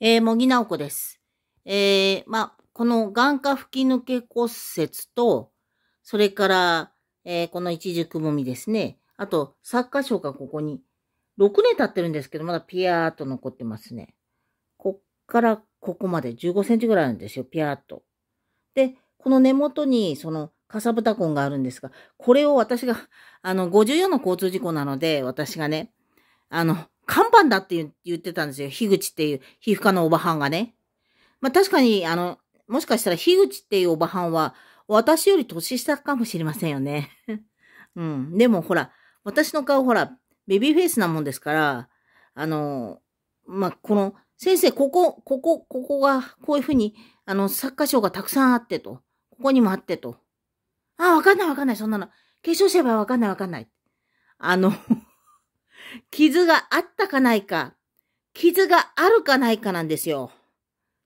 えー、ぎなおこです。えー、まこの眼下吹き抜け骨折と、それから、えー、この一軸もみですね。あと、作家賞がここに、6年経ってるんですけど、まだピヤーっと残ってますね。こっからここまで15センチぐらいあるんですよ、ピヤーっと。で、この根元に、その、かさぶた痕があるんですが、これを私が、あの、54の交通事故なので、私がね、あの、看板だって言ってたんですよ。樋口っていう皮膚科のおばはんがね。まあ確かに、あの、もしかしたら樋口っていうおばはんは、私より年下かもしれませんよね。うん。でもほら、私の顔ほら、ベビーフェイスなもんですから、あの、まあ、この、先生、ここ、ここ、ここが、こういうふうに、あの、サッカー賞がたくさんあってと。ここにもあってと。あ、わかんないわかんない、そんなの。化粧すればわかんないわかんない。あの傷があったかないか、傷があるかないかなんですよ。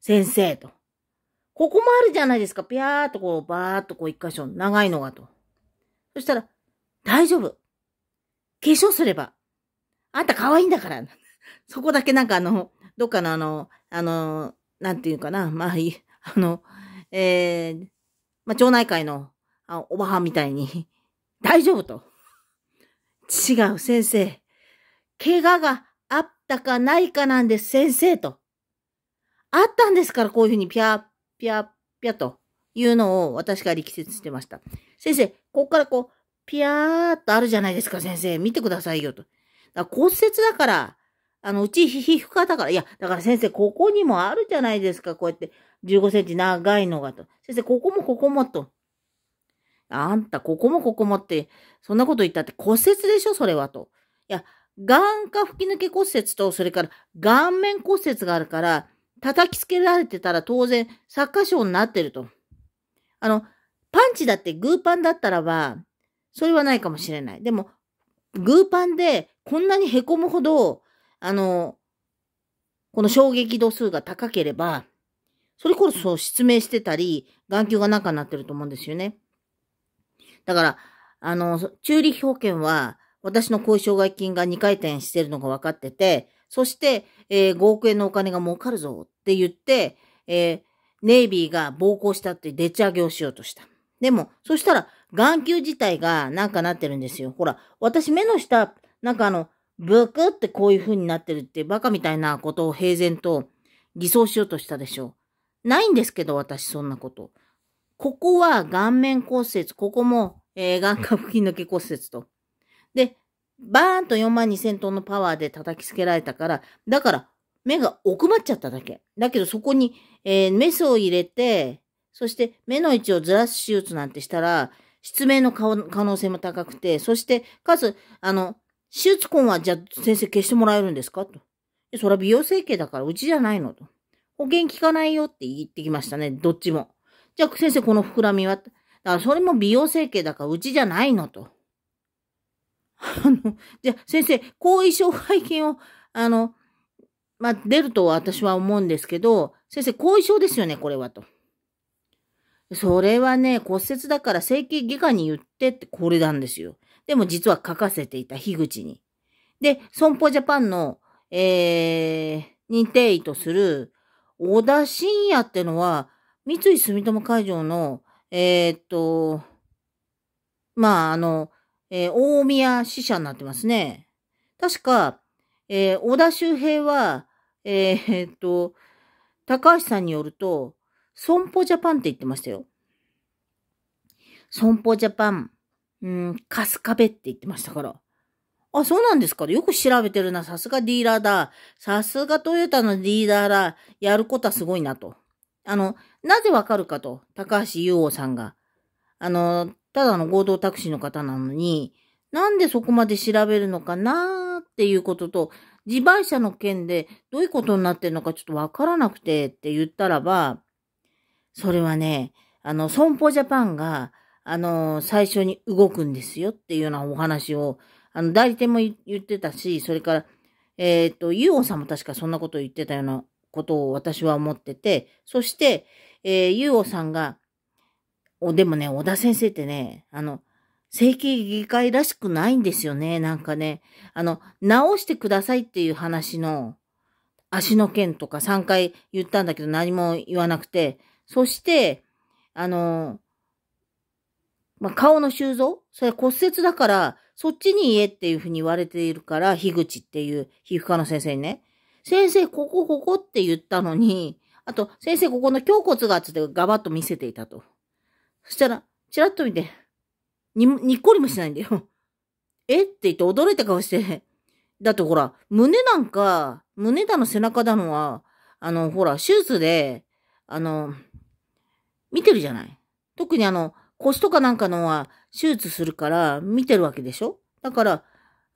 先生と。ここもあるじゃないですか。ぴゃーっとこう、ばーっとこう一箇所、長いのがと。そしたら、大丈夫。化粧すれば。あんた可愛いんだから。そこだけなんかあの、どっかのあの、あの、なんていうかな。まあいい。あの、えー、まあ、町内会のあおばはんみたいに、大丈夫と。違う、先生。怪我があったかないかなんです先生と。あったんですから、こういうふうにぴゃぴゃぴゃというのを私が力説してました。先生、ここからこう、ぴゃーっとあるじゃないですか、先生。見てくださいよと。だ骨折だから、あの、うち皮膚科だから、いや、だから先生、ここにもあるじゃないですか、こうやって。15センチ長いのがと。先生、ここもここもと。あんた、ここもここもって、そんなこと言ったって骨折でしょ、それはと。いや、眼下吹き抜け骨折と、それから顔面骨折があるから、叩きつけられてたら当然、サッカー賞になってると。あの、パンチだってグーパンだったらば、それはないかもしれない。でも、グーパンでこんなに凹むほど、あの、この衝撃度数が高ければ、それこそ失明してたり、眼球が中になってると思うんですよね。だから、あの、中立表現は、私の後遺障害金が2回転してるのが分かってて、そして、えー、5億円のお金が儲かるぞって言って、えー、ネイビーが暴行したってでち上げをしようとした。でも、そしたら、眼球自体がなんかなってるんですよ。ほら、私目の下、なんかあの、ブクってこういう風になってるってバカみたいなことを平然と偽装しようとしたでしょう。ないんですけど、私そんなこと。ここは顔面骨折、ここも、えー、眼下付近抜け骨折と。で、バーンと4万2000トンのパワーで叩きつけられたから、だから目が奥まっちゃっただけ。だけどそこに、えー、メスを入れて、そして目の位置をずらす手術なんてしたら、失明の可能性も高くて、そして、かつ、あの、手術痕はじゃあ先生消してもらえるんですかと。それは美容整形だからうちじゃないのと。保険効かないよって言ってきましたね、どっちも。じゃあ先生この膨らみは。だからそれも美容整形だからうちじゃないのと。あの、じゃあ先生、後遺症背景を、あの、まあ、出ると私は思うんですけど、先生、後遺症ですよね、これはと。それはね、骨折だから整形外科に言ってって、これなんですよ。でも実は書かせていた、樋口に。で、損保ジャパンの、えー、認定医とする、小田信也ってのは、三井住友海上の、えー、っと、まあ、あの、えー、大宮支社になってますね。確か、えー、小田周平は、えー、っと、高橋さんによると、損保ジャパンって言ってましたよ。損保ジャパン、んん、カスカベって言ってましたから。あ、そうなんですかよく調べてるな。さすがディーラーだ。さすがトヨタのディーラーだ。やることはすごいなと。あの、なぜわかるかと。高橋優王さんが。あの、ただの合同タクシーの方なのに、なんでそこまで調べるのかなーっていうことと、自賠者の件でどういうことになってるのかちょっとわからなくてって言ったらば、それはね、あの、損保ジャパンが、あの、最初に動くんですよっていうようなお話を、あの、代理店も言ってたし、それから、えっ、ー、と、ユーオさんも確かそんなことを言ってたようなことを私は思ってて、そして、えー、ユーオさんが、お、でもね、小田先生ってね、あの、整形議会らしくないんですよね。なんかね、あの、直してくださいっていう話の、足の件とか3回言ったんだけど何も言わなくて、そして、あの、まあ、顔の修造それ骨折だから、そっちに言えっていうふうに言われているから、樋口っていう皮膚科の先生にね、先生、ここ、ここって言ったのに、あと、先生、ここの胸骨がつってガバッと見せていたと。そしたら、チラッと見て、に、にっこりもしないんだよ。えって言って驚いた顔して。だってほら、胸なんか、胸だの背中だのは、あの、ほら、手術で、あの、見てるじゃない。特にあの、腰とかなんかのは手術するから見てるわけでしょだから、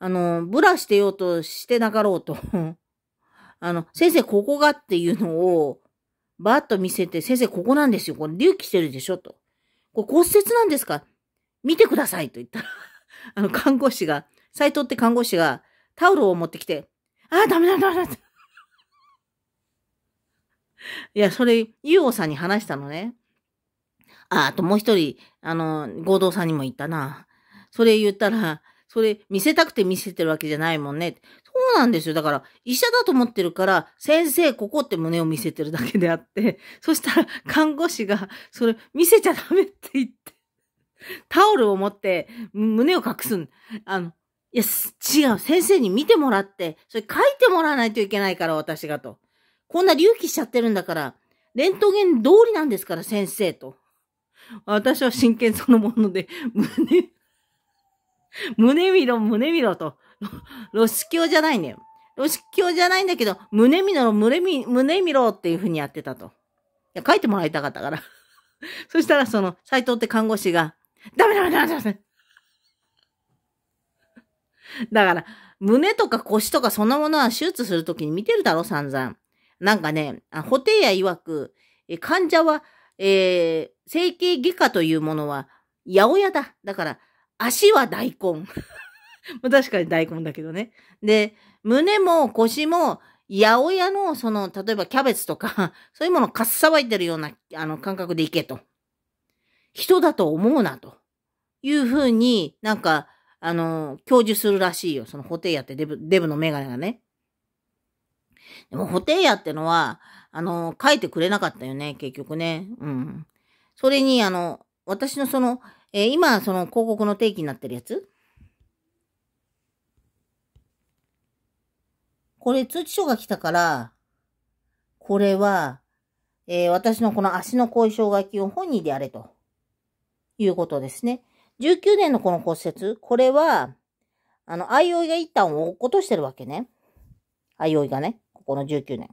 あの、ブラしてようとしてなかろうと。あの、先生ここがっていうのを、バーッと見せて、先生ここなんですよ。これ隆起してるでしょと。これ骨折なんですか見てくださいと言ったら、あの、看護師が、斎藤って看護師が、タオルを持ってきて、ああ、ダメだ、ダメだ。いや、それ、ゆうおさんに話したのね。あ、あともう一人、あの、合同さんにも言ったな。それ言ったら、それ見せたくて見せてるわけじゃないもんね。そうなんですよ。だから、医者だと思ってるから、先生、ここって胸を見せてるだけであって、そしたら看護師が、それ、見せちゃダメって言って、タオルを持って、胸を隠すん。あの、いや、違う。先生に見てもらって、それ書いてもらわないといけないから、私がと。こんな隆起しちゃってるんだから、レントゲン通りなんですから、先生と。私は真剣そのもので、胸、胸見ろ、胸見ろと。露出鏡じゃないね。露出鏡じゃないんだけど、胸見ろ、胸見、胸見ろっていうふうにやってたと。いや、書いてもらいたかったから。そしたら、その、斎藤って看護師が、ダメダメダメダメだから、胸とか腰とかそんなものは手術するときに見てるだろ、散々。なんかね、ホテイヤ曰く、患者は、えー、整形外科というものは、八百屋だ。だから、足は大根。確かに大根だけどね。で、胸も腰も、八百屋の、その、例えばキャベツとか、そういうものかっさばいてるような、あの、感覚でいけと。人だと思うな、というふうになんか、あの、教授するらしいよ。その、ホテイヤってデブ、デブのメガネがね。でも、ホテイヤってのは、あの、書いてくれなかったよね、結局ね。うん。それに、あの、私のその、えー、今、その、広告の定期になってるやつこれ通知書が来たから、これは、えー、私のこの足の後遺症が基本本人であれと、いうことですね。19年のこの骨折、これは、あの、相生が一旦落っことしてるわけね。相生がね、ここの19年。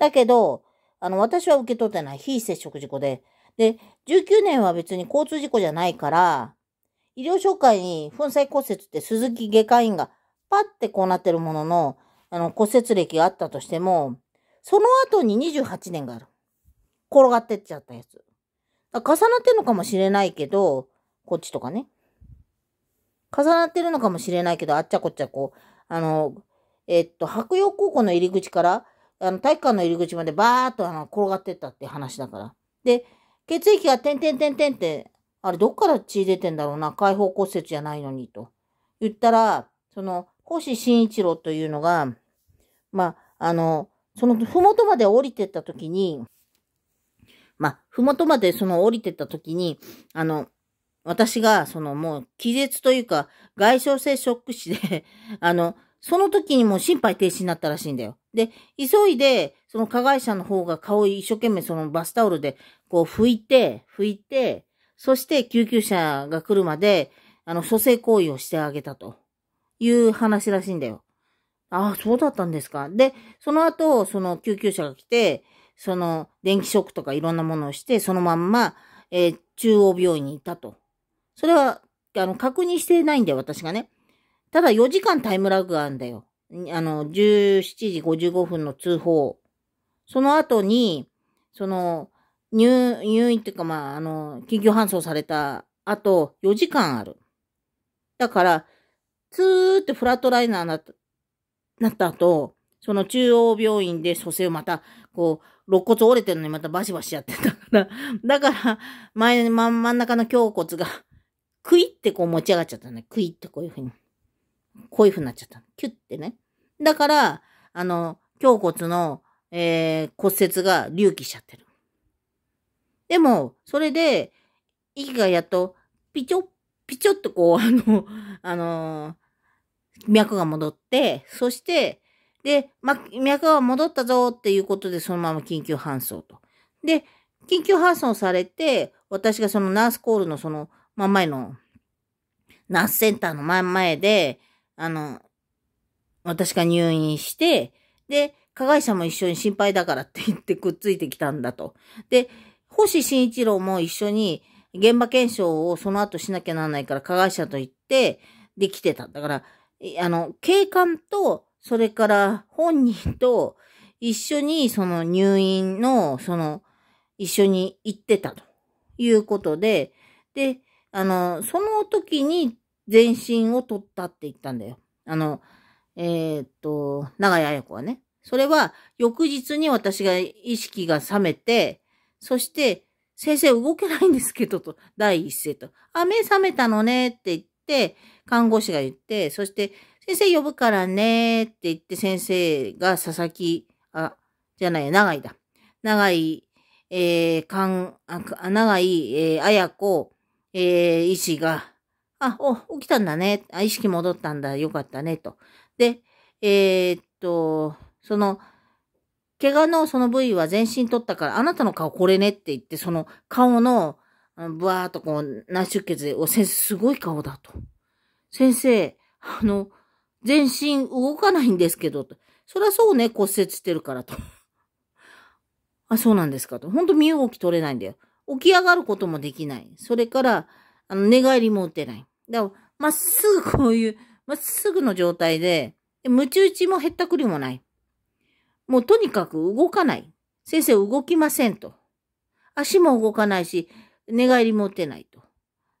だけど、あの、私は受け取ってない非接触事故で、で、19年は別に交通事故じゃないから、医療紹介に粉砕骨折って鈴木外科医院がパッてこうなってるものの、あの、骨折歴があったとしても、その後に28年がある。転がってっちゃったやつ。重なってるのかもしれないけど、こっちとかね。重なってるのかもしれないけど、あっちゃこっちゃこう、あの、えっと、白洋高校の入り口から、あの、体育館の入り口までバーっとあの転がってったって話だから。で、血液が点々点々って、あれどっから血出てんだろうな、解放骨折じゃないのにと。言ったら、その、星慎一郎というのが、まあ、あの、そのふもとまで降りてった時に、まあ、ふもとまでその降りてった時に、あの、私が、そのもう気絶というか、外傷性ショック死で あの、その時にもう心肺停止になったらしいんだよ。で、急いで、その加害者の方が顔一生懸命そのバスタオルで、こう拭いて、拭いて、そして救急車が来るまで、あの、蘇生行為をしてあげたという話らしいんだよ。ああ、そうだったんですか。で、その後、その救急車が来て、その電気ショックとかいろんなものをして、そのまんま、えー、中央病院に行ったと。それは、あの、確認してないんだよ、私がね。ただ4時間タイムラグがあるんだよ。あの、17時55分の通報。その後に、その、入、入院っていうか、まあ、あの、緊急搬送された後、4時間ある。だから、ずーっとフラットライナーななった後、その中央病院で蘇生をまた、こう、肋骨折れてるのにまたバシバシやってたから、だから、前、真ん中の胸骨が、クイってこう持ち上がっちゃったね。クイってこういうふうに。こういうふうになっちゃった。キュッてね。だから、あの、胸骨の、えー、骨折が隆起しちゃってる。でも、それで、息がやっと、ピチョッ、ピチョッとこう、あの、あの脈が戻って、そして、で、ま、脈が戻ったぞっていうことで、そのまま緊急搬送と。で、緊急搬送されて、私がそのナースコールのその、ま、前の、ナースセンターの前前で、あの、私が入院して、で、加害者も一緒に心配だからって言ってくっついてきたんだと。で、星新一郎も一緒に現場検証をその後しなきゃならないから加害者と言ってできてた。だから、あの、警官と、それから本人と一緒にその入院の、その、一緒に行ってたということで、で、あの、その時に全身を取ったって言ったんだよ。あの、えー、っと、長屋綾子はね。それは翌日に私が意識が覚めて、そして、先生動けないんですけどと、第一声と。あ、目覚めたのねって言っ、看護師が言って、そして、先生呼ぶからねって言って、先生が佐々木、あ、じゃない、長井だ。長井、えー、かん、あ長井、えー、や子、えー、医師が、あ、お、起きたんだね。あ、意識戻ったんだ。よかったね。と。で、えー、っと、その、怪我のその部位は全身取ったから、あなたの顔これねって言って、その顔のブワーっとこう、内出血で、お、先生すごい顔だと。先生、あの、全身動かないんですけど、と。そりゃそうね、骨折してるからと。あ、そうなんですかと。ほんと身動き取れないんだよ。起き上がることもできない。それから、あの、寝返りも打てない。だから、まっすぐこういう、まっすぐの状態で、むち打ちもへったくりもない。もうとにかく動かない。先生動きませんと。足も動かないし、寝返り持ってないと。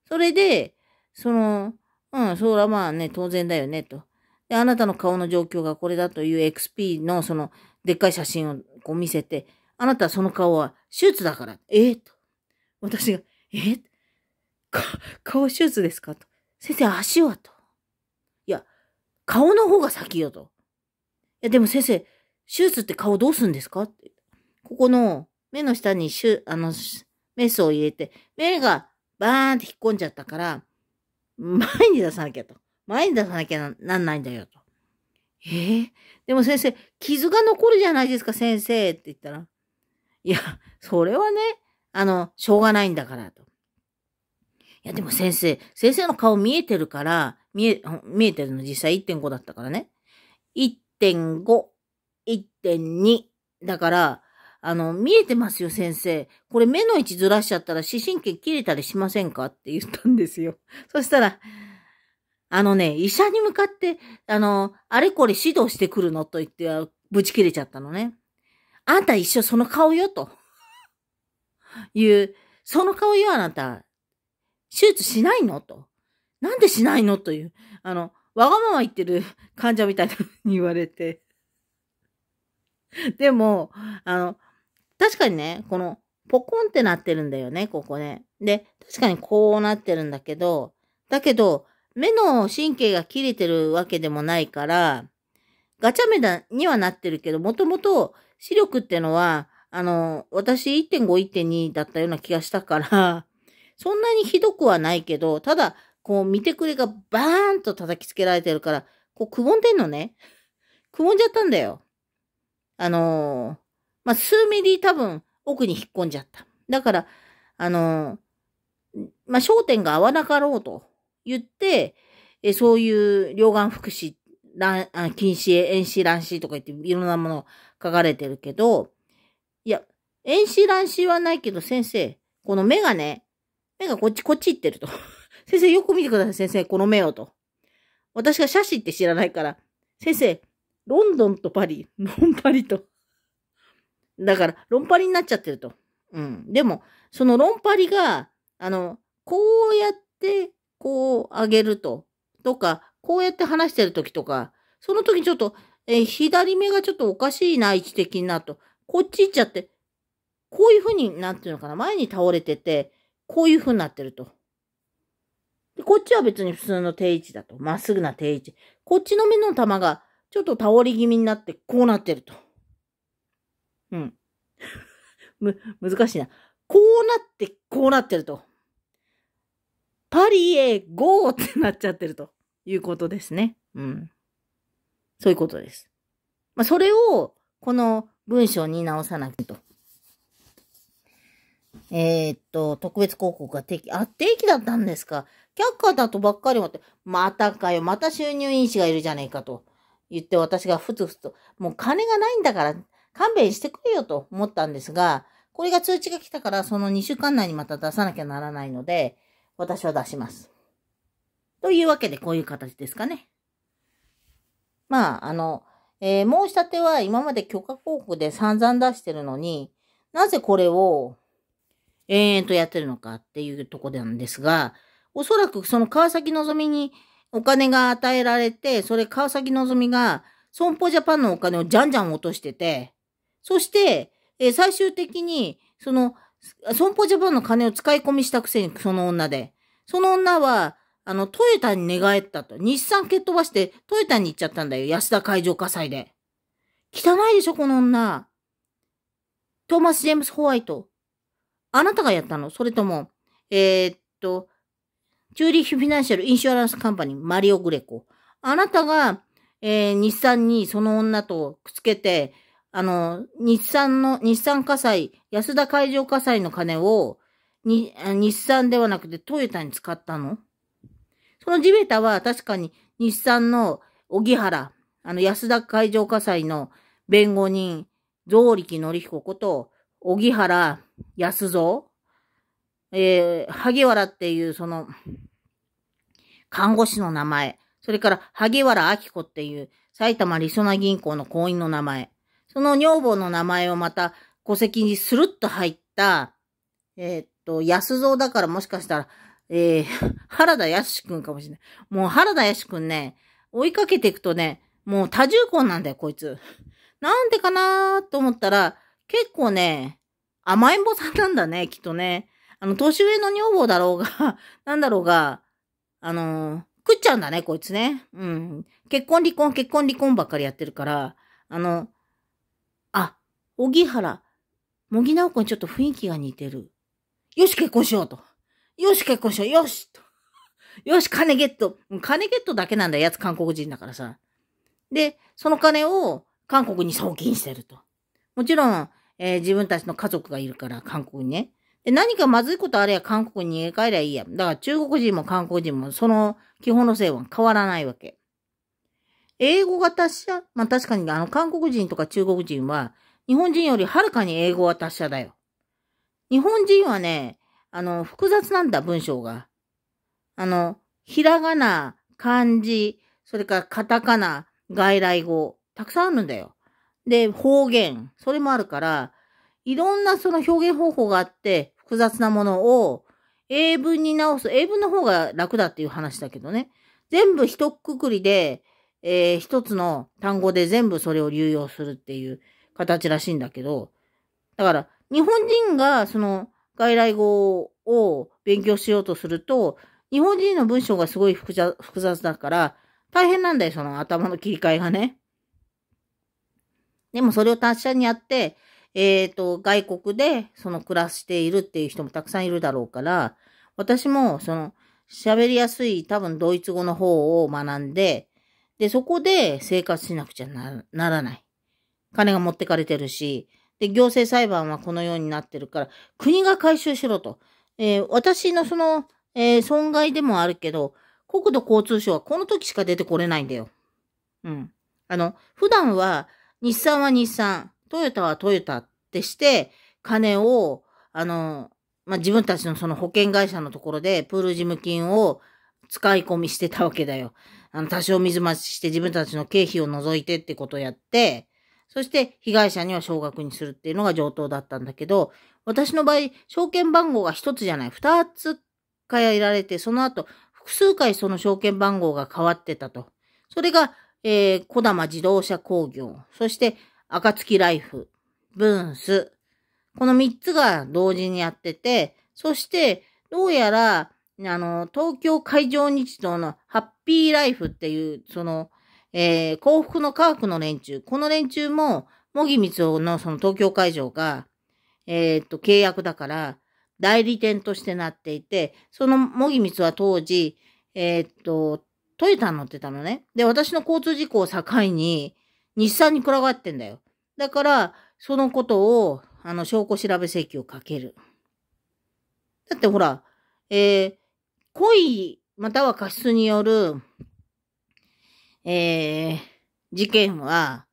それで、その、うん、そらまあね、当然だよね、と。で、あなたの顔の状況がこれだという XP のその、でっかい写真をこう見せて、あなたその顔は手術だから、えー、と。私が、えー、か、顔手術ですかと。先生、足はと。いや、顔の方が先よと。いや、でも先生、手術って顔どうすんですかって。ここの目の下にしゅ、あの、メスを入れて、目がバーンって引っ込んじゃったから、前に出さなきゃと。前に出さなきゃなんないんだよと。えー、でも先生、傷が残るじゃないですか、先生って言ったら。いや、それはね、あの、しょうがないんだからと。いや、でも先生、先生の顔見えてるから、見え、見えてるの実際1.5だったからね。1.5、1.2。だから、あの、見えてますよ、先生。これ目の位置ずらしちゃったら視神経切れたりしませんかって言ったんですよ。そしたら、あのね、医者に向かって、あの、あれこれ指導してくるのと言って、ぶち切れちゃったのね。あんた一生その顔よ、と。いう、その顔よ、あなた。手術しないのと。なんでしないのという、あの、わがまま言ってる患者みたいに言われて。でも、あの、確かにね、この、ポコンってなってるんだよね、ここね。で、確かにこうなってるんだけど、だけど、目の神経が切れてるわけでもないから、ガチャ目だにはなってるけど、もともと視力ってのは、あの、私1.5、1.2だったような気がしたから、そんなにひどくはないけど、ただ、こう見てくれがバーンと叩きつけられてるから、こうくぼんでんのね。くぼんじゃったんだよ。あのーまあ、数ミリ多分奥に引っ込んじゃった。だから、あのー、まあ、焦点が合わなかろうと言って、えそういう両眼福祉、乱あ禁止、遠視、乱視とか言っていろんなもの書かれてるけど、いや、遠視、乱視はないけど先生、この目がね、目がこっち、こっち行ってると。先生、よく見てください、先生、この目をと。私が写真って知らないから、先生、ロンドンとパリ、ロンパリと。だから、論破りになっちゃってると。うん。でも、その論破りが、あの、こうやって、こう上げると。とか、こうやって話してる時とか、その時ちょっと、え左目がちょっとおかしいな、位置的になと。こっち行っちゃって、こういうふうに、なってるのかな、前に倒れてて、こういうふうになってると。でこっちは別に普通の定位置だと。まっすぐな定位置。こっちの目の玉が、ちょっと倒れ気味になって、こうなってると。うん。む、難しいな。こうなって、こうなってると。パリへゴーってなっちゃってるということですね。うん。そういうことです。まあ、それを、この文章に直さなきゃと。えー、っと、特別広告が定期、あ、定期だったんですか。却下だとばっかり思って、またかよ、また収入因子がいるじゃねえかと言って私がふつふつと、もう金がないんだから、勘弁してくれよと思ったんですが、これが通知が来たからその2週間内にまた出さなきゃならないので、私は出します。というわけでこういう形ですかね。まあ、あの、えー、申し立ては今まで許可広告で散々出してるのに、なぜこれを延々とやってるのかっていうとこなんですが、おそらくその川崎のぞみにお金が与えられて、それ川崎のぞみが損保ジャパンのお金をじゃんじゃん落としてて、そして、えー、最終的に、その、損保ジャパンの金を使い込みしたくせに、その女で。その女は、あの、トヨタに寝返ったと。日産蹴っ飛ばして、トヨタに行っちゃったんだよ。安田海上火災で。汚いでしょ、この女。トーマス・ジェームス・ホワイト。あなたがやったのそれとも、えー、っと、チューリッヒ・フィナンシャル・インシュアランス・カンパニー、マリオ・グレコ。あなたが、えー、日産にその女とくっつけて、あの、日産の、日産火災、安田海上火災の金を、に、日産ではなくてトヨタに使ったのその地べたは確かに日産の荻原、あの安田海上火災の弁護人、増力則彦こと、荻原安蔵、えー、萩原っていうその、看護師の名前、それから萩原明子っていう埼玉りそな銀行の行員の名前、その女房の名前をまた戸籍にスルッと入った、えー、っと、安蔵だからもしかしたら、えー、原田康くんかもしれない。もう原田康くんね、追いかけていくとね、もう多重婚なんだよ、こいつ。なんでかなーと思ったら、結構ね、甘えん坊さんなんだね、きっとね。あの、年上の女房だろうが、なんだろうが、あのー、食っちゃうんだね、こいつね。うん。結婚離婚、結婚離婚ばっかりやってるから、あの、荻原、茂木直子にちょっと雰囲気が似てる。よし、結婚しようと。よし、結婚しよう。よしと。よし、金ゲット。金ゲットだけなんだやつ韓国人だからさ。で、その金を韓国に送金してると。もちろん、えー、自分たちの家族がいるから、韓国にね。で、何かまずいことあれば韓国に逃げ帰りゃいいや。だから中国人も韓国人もその基本の性は変わらないわけ。英語が達者まあ確かにあの韓国人とか中国人は日本人よりはるかに英語は達者だよ。日本人はね、あの、複雑なんだ、文章が。あの、ひらがな、漢字、それからカタカナ、外来語、たくさんあるんだよ。で、方言、それもあるから、いろんなその表現方法があって、複雑なものを英文に直す。英文の方が楽だっていう話だけどね。全部一括りで、えー、一つの単語で全部それを流用するっていう形らしいんだけど、だから、日本人がその外来語を勉強しようとすると、日本人の文章がすごい複雑だから、大変なんだよ、その頭の切り替えがね。でもそれを達者にやって、えっ、ー、と、外国でその暮らしているっていう人もたくさんいるだろうから、私もその喋りやすい多分ドイツ語の方を学んで、で、そこで生活しなくちゃならない。金が持ってかれてるし、で、行政裁判はこのようになってるから、国が回収しろと。えー、私のその、えー、損害でもあるけど、国土交通省はこの時しか出てこれないんだよ。うん。あの、普段は、日産は日産、トヨタはトヨタってして、金を、あの、まあ、自分たちのその保険会社のところで、プール事務金を使い込みしてたわけだよ。あの、多少水増しして自分たちの経費を除いてってことをやって、そして被害者には少額にするっていうのが上等だったんだけど、私の場合、証券番号が1つじゃない、2つ変いられて、その後、複数回その証券番号が変わってたと。それが、えー、小玉自動車工業、そして、暁ライフ、ブーンス。この3つが同時にやってて、そして、どうやら、あの、東京海上日動のハッピーライフっていう、その、えー、幸福の科学の連中、この連中も、茂木光雄のその東京会場が、えー、っと、契約だから、代理店としてなっていて、その茂木光は当時、えー、っと、トヨタに乗ってたのね。で、私の交通事故を境に、日産にらがってんだよ。だから、そのことを、あの、証拠調べ請求をかける。だってほら、えー、故意、または過失によるえー、事件は、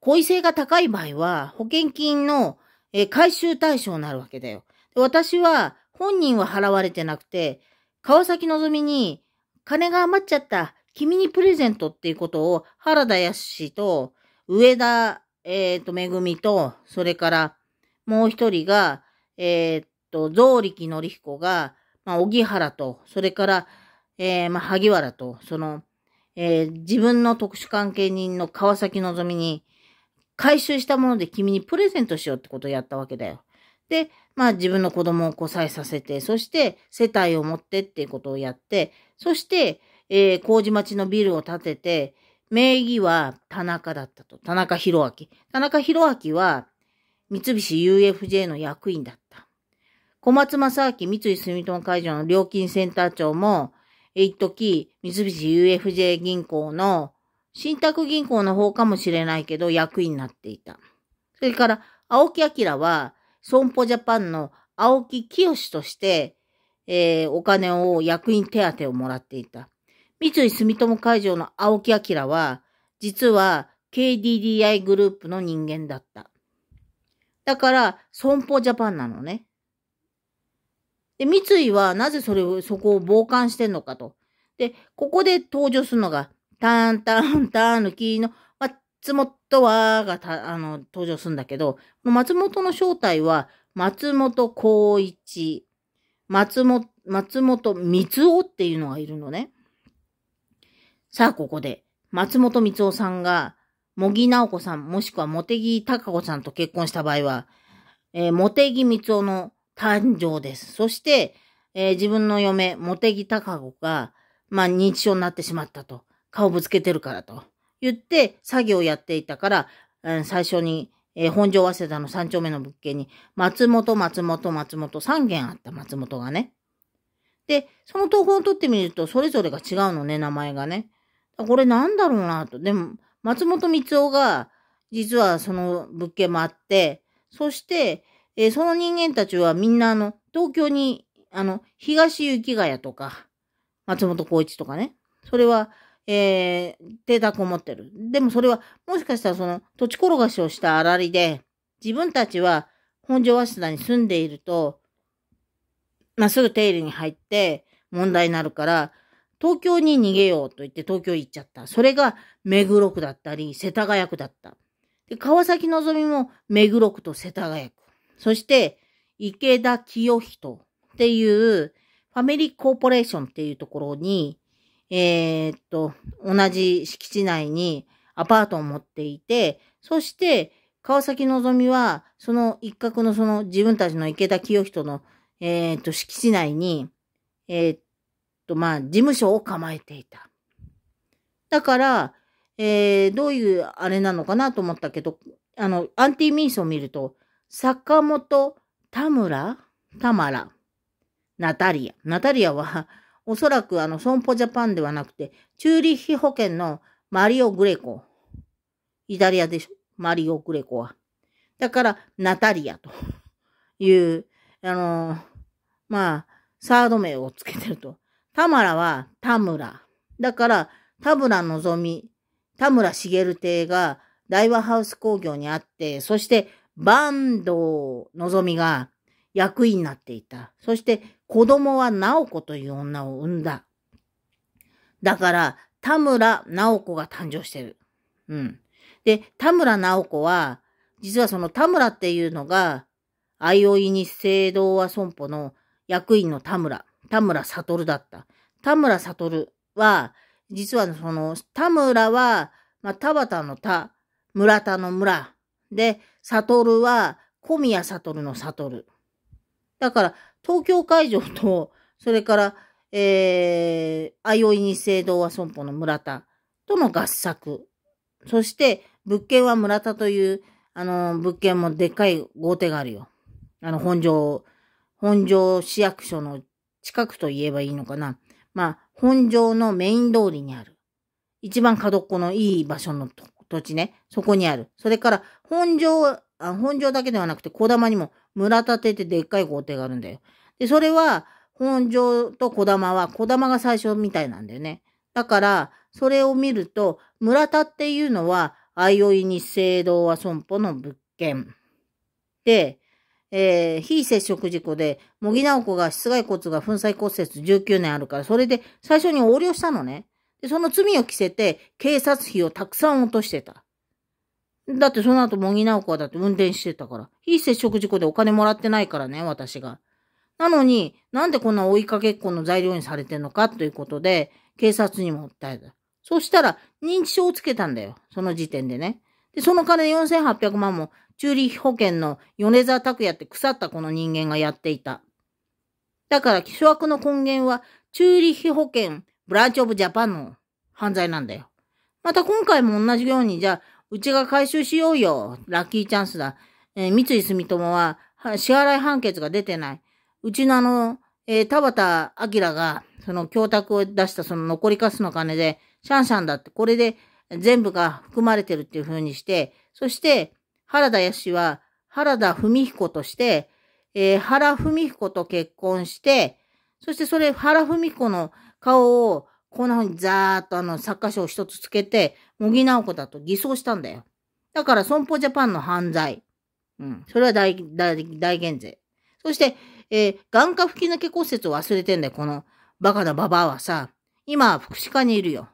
故意性が高い場合は、保険金の、えー、回収対象になるわけだよ。私は、本人は払われてなくて、川崎のぞみに、金が余っちゃった、君にプレゼントっていうことを、原田康と、上田、えっ、ー、と、めぐみと、それから、もう一人が、えっ、と、増力のりひこが、まあ、小木原と、それから、えー、まあ、萩原と、その、えー、自分の特殊関係人の川崎のぞみに、回収したもので君にプレゼントしようってことをやったわけだよ。で、まあ自分の子供を交際させて、そして世帯を持ってっていうことをやって、そして、えー、麹町のビルを建てて、名義は田中だったと。田中博明。田中博明は三菱 UFJ の役員だった。小松正明三井住友海上の料金センター長も一時、三菱 UFJ 銀行の信託銀行の方かもしれないけど、役員になっていた。それから、青木明は、損保ジャパンの青木清として、えー、お金を役員手当をもらっていた。三井住友海上の青木明は、実は KDDI グループの人間だった。だから、損保ジャパンなのね。で、三井はなぜそれを、そこを傍観してんのかと。で、ここで登場するのが、ターンターンターンの木の松本はがあの登場するんだけど、松本の正体は、松本光一、松本、松本光雄っていうのがいるのね。さあ、ここで、松本光雄さんが、茂木直子さん、もしくは茂木隆子さんと結婚した場合は、えー、茂木光雄の誕生です。そして、えー、自分の嫁、茂木隆子が、まあ、認知症になってしまったと。顔ぶつけてるからと。言って、作業をやっていたから、うん、最初に、えー、本庄早稲田の3丁目の物件に、松本、松本、松本、三軒あった、松本がね。で、その投稿を取ってみると、それぞれが違うのね、名前がね。これなんだろうなと。でも、松本光雄が、実はその物件もあって、そして、えー、その人間たちはみんなあの、東京に、あの、東雪ヶ谷とか、松本光一とかね、それは、えー、邸宅を持ってる。でもそれは、もしかしたらその、土地転がしをしたあらりで、自分たちは本庄早稲田に住んでいると、まあ、すぐ手入れに入って問題になるから、東京に逃げようと言って東京行っちゃった。それが目黒区だったり、世田谷区だった。で川崎のぞみも目黒区と世田谷区。そして、池田清人っていうファミリーコーポレーションっていうところに、えー、っと、同じ敷地内にアパートを持っていて、そして、川崎のぞみは、その一角のその自分たちの池田清人の、えー、っと、敷地内に、えー、っと、まあ、事務所を構えていた。だから、えー、どういうあれなのかなと思ったけど、あの、アンティミースを見ると、坂本、田村、田村、ナタリア。ナタリアは、おそらくあの、損保ジャパンではなくて、チューリッヒ保険のマリオ・グレコ。イタリアでしょマリオ・グレコは。だから、ナタリアという、あのまあ、サード名をつけてると。田村は田村。だから、田村のぞみ、田村茂邸が大和ハウス工業にあって、そして坂東のぞみが役員になっていた。そして子供は直子という女を産んだ。だから、田村直子が誕生してる。うん。で、田村直子は、実はその田村っていうのが、相生に聖堂は損保の役員の田村、田村悟だった。田村悟は、実はその、田村は、まあ、田畑の田、村田の村で、悟は小宮悟の悟。だから、東京会場と、それから、えー、よいに聖堂は損保の村田との合作。そして、物件は村田という、あの、物件もでっかい豪邸があるよ。あの、本庄、本庄市役所の近くと言えばいいのかな。まあ、本庄のメイン通りにある。一番角っこのいい場所のと土地ね、そこにある。それから、本庄、本庄だけではなくて、小玉にも村建てってでっかい豪邸があるんだよ。で、それは、本庄と小玉は、小玉が最初みたいなんだよね。だから、それを見ると、村田っていうのは、相生日清同は損保の物件。で、えー、非接触事故で、茂木直子が室外骨が粉砕骨折19年あるから、それで最初に横領したのね。で、その罪を着せて、警察費をたくさん落としてた。だってその後、ぎなおこはだって運転してたから。非接触事故でお金もらってないからね、私が。なのに、なんでこんな追いかけっこの材料にされてんのかということで、警察にも訴えた。そしたら、認知症をつけたんだよ。その時点でね。で、その金4800万も、中立保険の米沢拓也って腐ったこの人間がやっていた。だから、巨悪の根源は、中立保険ブランチオブジャパンの犯罪なんだよ。また今回も同じように、じゃあ、うちが回収しようよ。ラッキーチャンスだ。えー、三井住友は、支払い判決が出てない。うちのあの、えー、田畑明が、その供託を出したその残りカスの金で、シャンシャンだって、これで全部が含まれてるっていう風にして、そして、原田康は、原田文彦として、えー、原文彦と結婚して、そしてそれ、原文彦の、顔をこんな風にザーッとあの作家賞一つつけて、茂木直子だと偽装したんだよ。だから損保ジャパンの犯罪。うん。それは大、大、大減税。そして、えー、眼科吹き抜け骨折を忘れてんだよ、このバカなババアはさ。今、福祉課にいるよ。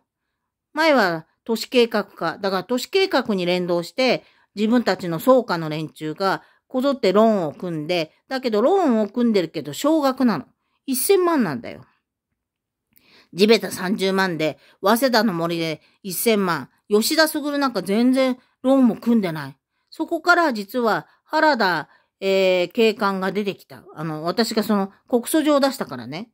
前は都市計画課。だから都市計画に連動して、自分たちの総下の連中がこぞってローンを組んで、だけどローンを組んでるけど少額なの。1000万なんだよ。地べた30万で、早稲田の森で1000万、吉田卓なんか全然ローンも組んでない。そこから実は原田、えー、警官が出てきた。あの、私がその告訴状を出したからね。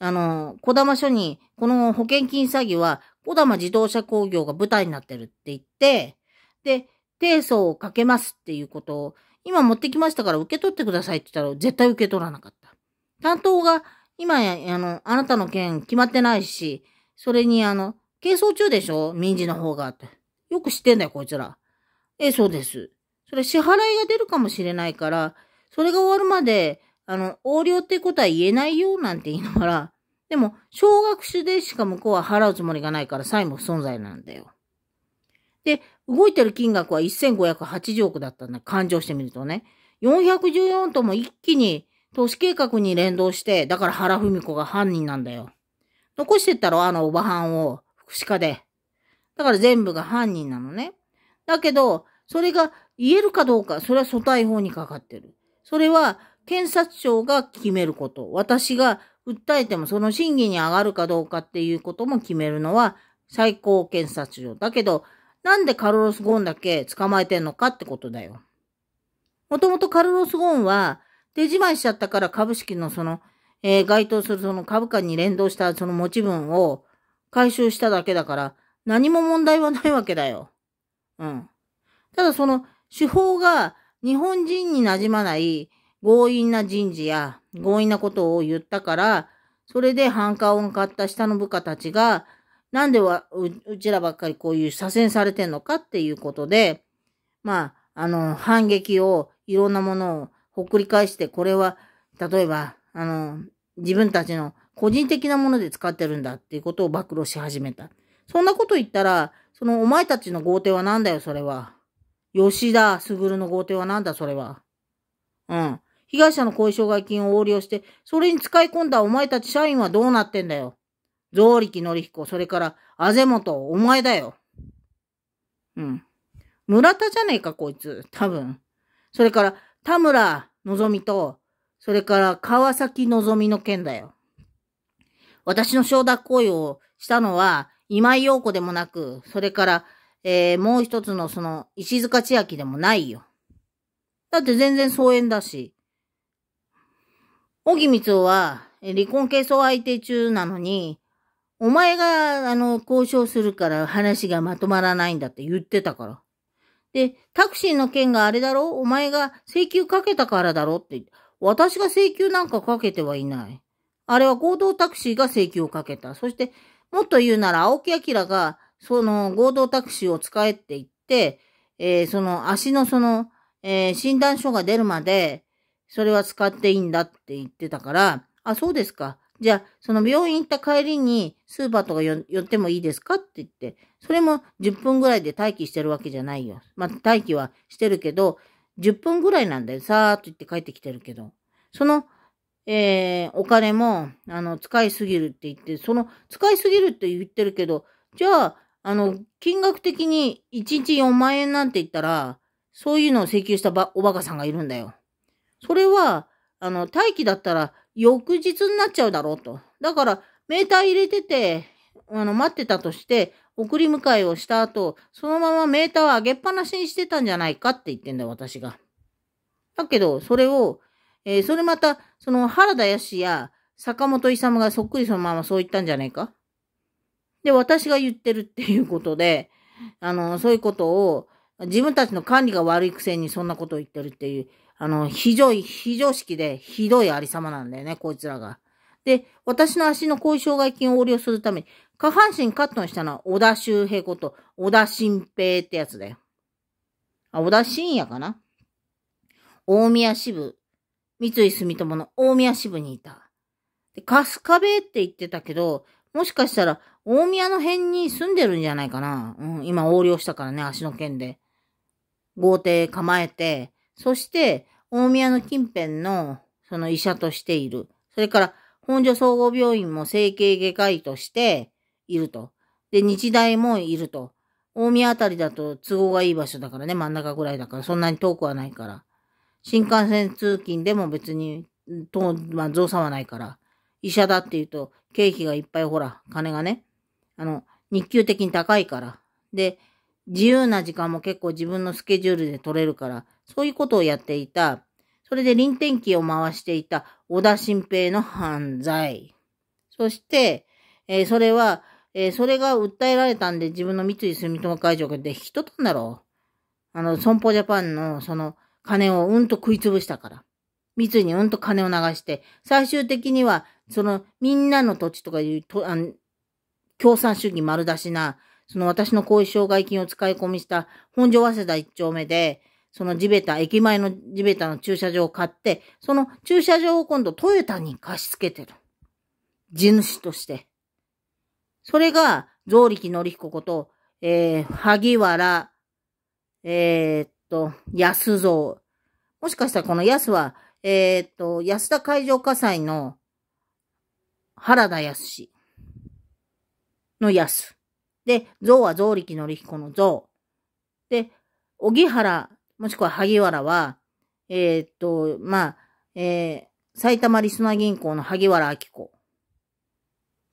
あの、小玉署に、この保険金詐欺は小玉自動車工業が舞台になってるって言って、で、提訴をかけますっていうことを、今持ってきましたから受け取ってくださいって言ったら絶対受け取らなかった。担当が今、や、あの、あなたの件決まってないし、それにあの、係争中でしょ民事の方がって。よく知ってんだよ、こいつら。ええ、そうです。それ支払いが出るかもしれないから、それが終わるまで、あの、横領ってことは言えないよ、なんて言いながら、でも、小学主でしか向こうは払うつもりがないから債務不存在なんだよ。で、動いてる金額は1580億だったんだ。勘定してみるとね。414とも一気に都市計画に連動して、だから原文子が犯人なんだよ。残してったろ、あのおばはんを、福祉課で。だから全部が犯人なのね。だけど、それが言えるかどうか、それは組対法にかかってる。それは検察庁が決めること。私が訴えてもその審議に上がるかどうかっていうことも決めるのは最高検察庁。だけど、なんでカルロス・ゴーンだけ捕まえてんのかってことだよ。もともとカルロス・ゴーンは手仕舞いしちゃったから株式のその、えー、該当するその株価に連動したその持ち分を回収しただけだから、何も問題はないわけだよ。うん。ただその手法が日本人になじまない強引な人事や強引なことを言ったから、それで反感を買った下の部下たちが、なんではうちらばっかりこういう左遷されてんのかっていうことで、まあ、あの、反撃をいろんなものをほっくり返して、これは、例えば、あの、自分たちの個人的なもので使ってるんだっていうことを暴露し始めた。そんなこと言ったら、そのお前たちの豪邸は何だよ、それは。吉田卓の豪邸は何だ、それは。うん。被害者の後遺障害金を横領して、それに使い込んだお前たち社員はどうなってんだよ。増力則彦、それから、あぜもと、お前だよ。うん。村田じゃねえか、こいつ。多分。それから、田村のぞみと、それから川崎のぞみの件だよ。私の承諾行為をしたのは、今井陽子でもなく、それから、えー、もう一つのその、石塚千秋でもないよ。だって全然疎遠だし。小木光夫は、離婚係争相手中なのに、お前が、あの、交渉するから話がまとまらないんだって言ってたから。で、タクシーの件があれだろお前が請求かけたからだろって。私が請求なんかかけてはいない。あれは合同タクシーが請求をかけた。そして、もっと言うなら、青木明が、その合同タクシーを使えって言って、えー、その足のその、えー、診断書が出るまで、それは使っていいんだって言ってたから、あ、そうですか。じゃあ、その病院行った帰りにスーパーとか寄ってもいいですかって言って、それも10分ぐらいで待機してるわけじゃないよ。まあ、待機はしてるけど、10分ぐらいなんだよ。さーっと行って帰ってきてるけど。その、えー、お金も、あの、使いすぎるって言って、その、使いすぎるって言ってるけど、じゃあ、あの、金額的に1日4万円なんて言ったら、そういうのを請求したばおバカさんがいるんだよ。それは、あの、待機だったら翌日になっちゃうだろうと。だから、メーター入れてて、あの、待ってたとして、送り迎えをした後、そのままメーターを上げっぱなしにしてたんじゃないかって言ってんだよ、私が。だけど、それを、えー、それまた、その原田康や坂本勇がそっくりそのままそう言ったんじゃないかで、私が言ってるっていうことで、あの、そういうことを、自分たちの管理が悪いくせにそんなことを言ってるっていう、あの、非常、非常識でひどいありさまなんだよね、こいつらが。で、私の足の後遺障害菌を横領するために、下半身カットにしたのは小田修平こと、小田新平ってやつだよ。あ、小田信也かな大宮支部、三井住友の大宮支部にいた。で、春日部って言ってたけど、もしかしたら大宮の辺に住んでるんじゃないかな。うん、今横領したからね、足の剣で。豪邸構えて、そして、大宮の近辺の、その医者としている。それから、本所総合病院も整形外科医としていると。で、日大もいると。大宮あたりだと都合がいい場所だからね、真ん中ぐらいだから、そんなに遠くはないから。新幹線通勤でも別に、と、まあ、増産はないから。医者だって言うと、経費がいっぱいほら、金がね、あの、日給的に高いから。で、自由な時間も結構自分のスケジュールで取れるから、そういうことをやっていた。それで臨転機を回していた小田新平の犯罪。そして、えー、それは、えー、それが訴えられたんで自分の三井住友会長で引き取ったんだろう。あの、損保ジャパンのその金をうんと食い潰したから。三井にうんと金を流して、最終的には、そのみんなの土地とかいうとあの共産主義丸出しなその私の後遺障害金を使い込みした本庄早稲田一丁目で、その地べた、駅前の地べたの駐車場を買って、その駐車場を今度トヨタに貸し付けてる。地主として。それが、増力則彦こと、えー、萩原、えー、っと、安蔵。もしかしたらこの安は、えー、っと、安田海上火災の原田康の安。で、象は象力の力子の象。で、荻原、もしくは萩原は、えー、っと、まあ、えー、埼玉リスナー銀行の萩原明子。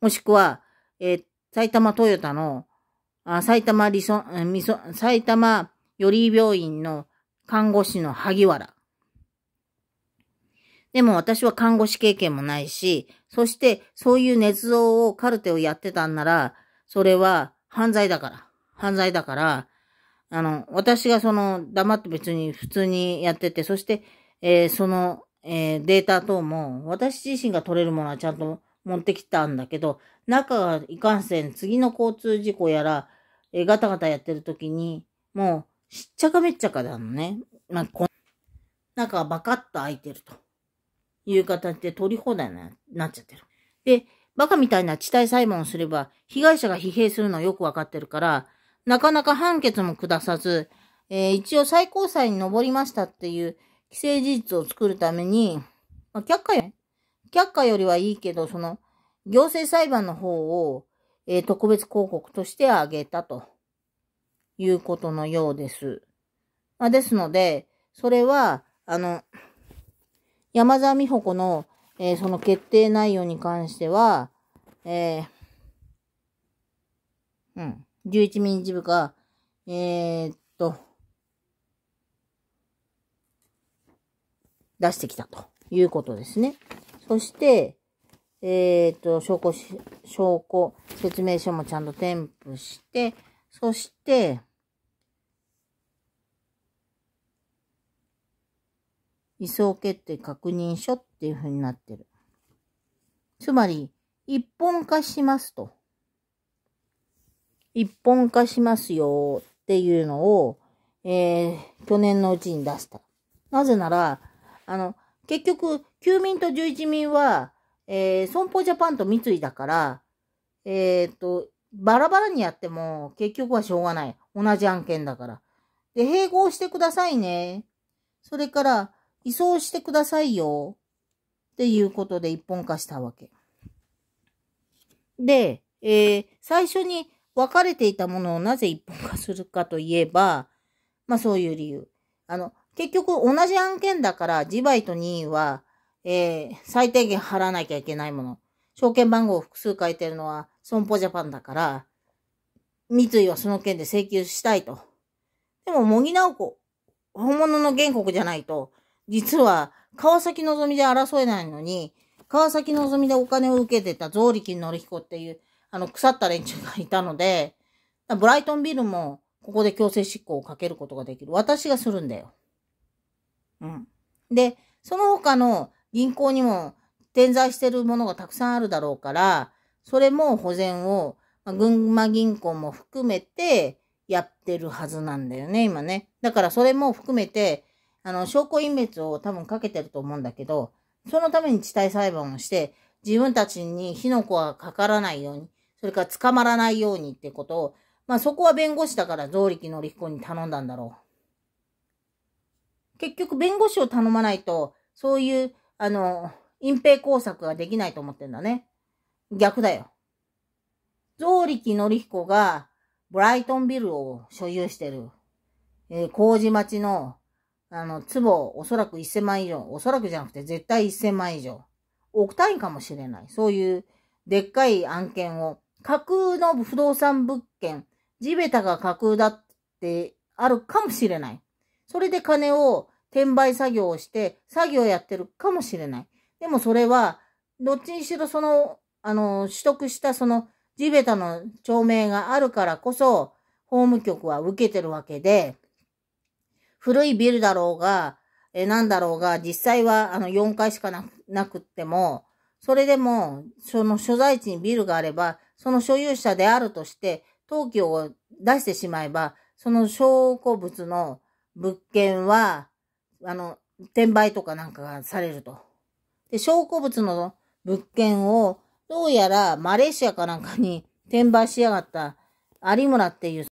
もしくは、えー、埼玉トヨタの、あ埼玉リソ、みそ、埼玉より病院の看護師の萩原。でも私は看護師経験もないし、そしてそういう捏造をカルテをやってたんなら、それは犯罪だから。犯罪だから、あの、私がその、黙って別に普通にやってて、そして、えー、その、えー、データ等も、私自身が取れるものはちゃんと持ってきたんだけど、中がいかんせん、次の交通事故やら、えー、ガタガタやってる時に、もう、しっちゃかめっちゃかだのね。まあ、こ中がバカッと開いてるという形で取り放題な、なっちゃってる。で、バカみたいな地帯裁判をすれば、被害者が疲弊するのはよくわかってるから、なかなか判決も下さず、えー、一応最高裁に上りましたっていう既成事実を作るために、まあ、却下よ、却下よりはいいけど、その、行政裁判の方を、えー、特別広告としてあげたということのようです。まあ、ですので、それは、あの、山沢美穂子の、えー、その決定内容に関しては、えー、うん、11ミリ部か、えー、っと、出してきたということですね。そして、えー、っと、証拠し、証拠、説明書もちゃんと添付して、そして、移送決定確認書っていうふうになってる。つまり、一本化しますと。一本化しますよっていうのを、えー、去年のうちに出した。なぜなら、あの、結局、休民と11民は、えー、損保ジャパンと三井だから、えっ、と、バラバラにやっても結局はしょうがない。同じ案件だから。で、併合してくださいね。それから、移送してくださいよ。っていうことで一本化したわけ。で、えー、最初に分かれていたものをなぜ一本化するかといえば、まあそういう理由。あの、結局同じ案件だから、自売と任意は、えー、最低限払わなきゃいけないもの。証券番号を複数書いてるのは損保ジャパンだから、三井はその件で請求したいと。でも、茂木直子、本物の原告じゃないと、実は川崎望みで争えないのに、川崎のぞみでお金を受けてたゾ力リキンのりひこっていう、あの、腐った連中がいたので、ブライトンビルも、ここで強制執行をかけることができる。私がするんだよ。うん。で、その他の銀行にも点在してるものがたくさんあるだろうから、それも保全を、まあ、群馬銀行も含めてやってるはずなんだよね、今ね。だからそれも含めて、あの、証拠隠滅を多分かけてると思うんだけど、そのために地帯裁判をして、自分たちに火の粉がかからないように、それから捕まらないようにってことを、まあそこは弁護士だから増力のり彦に頼んだんだろう。結局弁護士を頼まないと、そういう、あの、隠蔽工作ができないと思ってんだね。逆だよ。増力のり彦が、ブライトンビルを所有してる、えー、麹町のあの、壺、おそらく1000万以上、おそらくじゃなくて絶対1000万以上、億単位かもしれない。そういうでっかい案件を、架空の不動産物件、地べたが架空だってあるかもしれない。それで金を転売作業をして、作業やってるかもしれない。でもそれは、どっちにしろその、あの、取得したその地べたの町名があるからこそ、法務局は受けてるわけで、古いビルだろうが、え、なんだろうが、実際はあの4階しかなくなくっても、それでも、その所在地にビルがあれば、その所有者であるとして、登記を出してしまえば、その証拠物の物件は、あの、転売とかなんかがされると。で、証拠物の物件を、どうやらマレーシアかなんかに転売しやがった有村っていう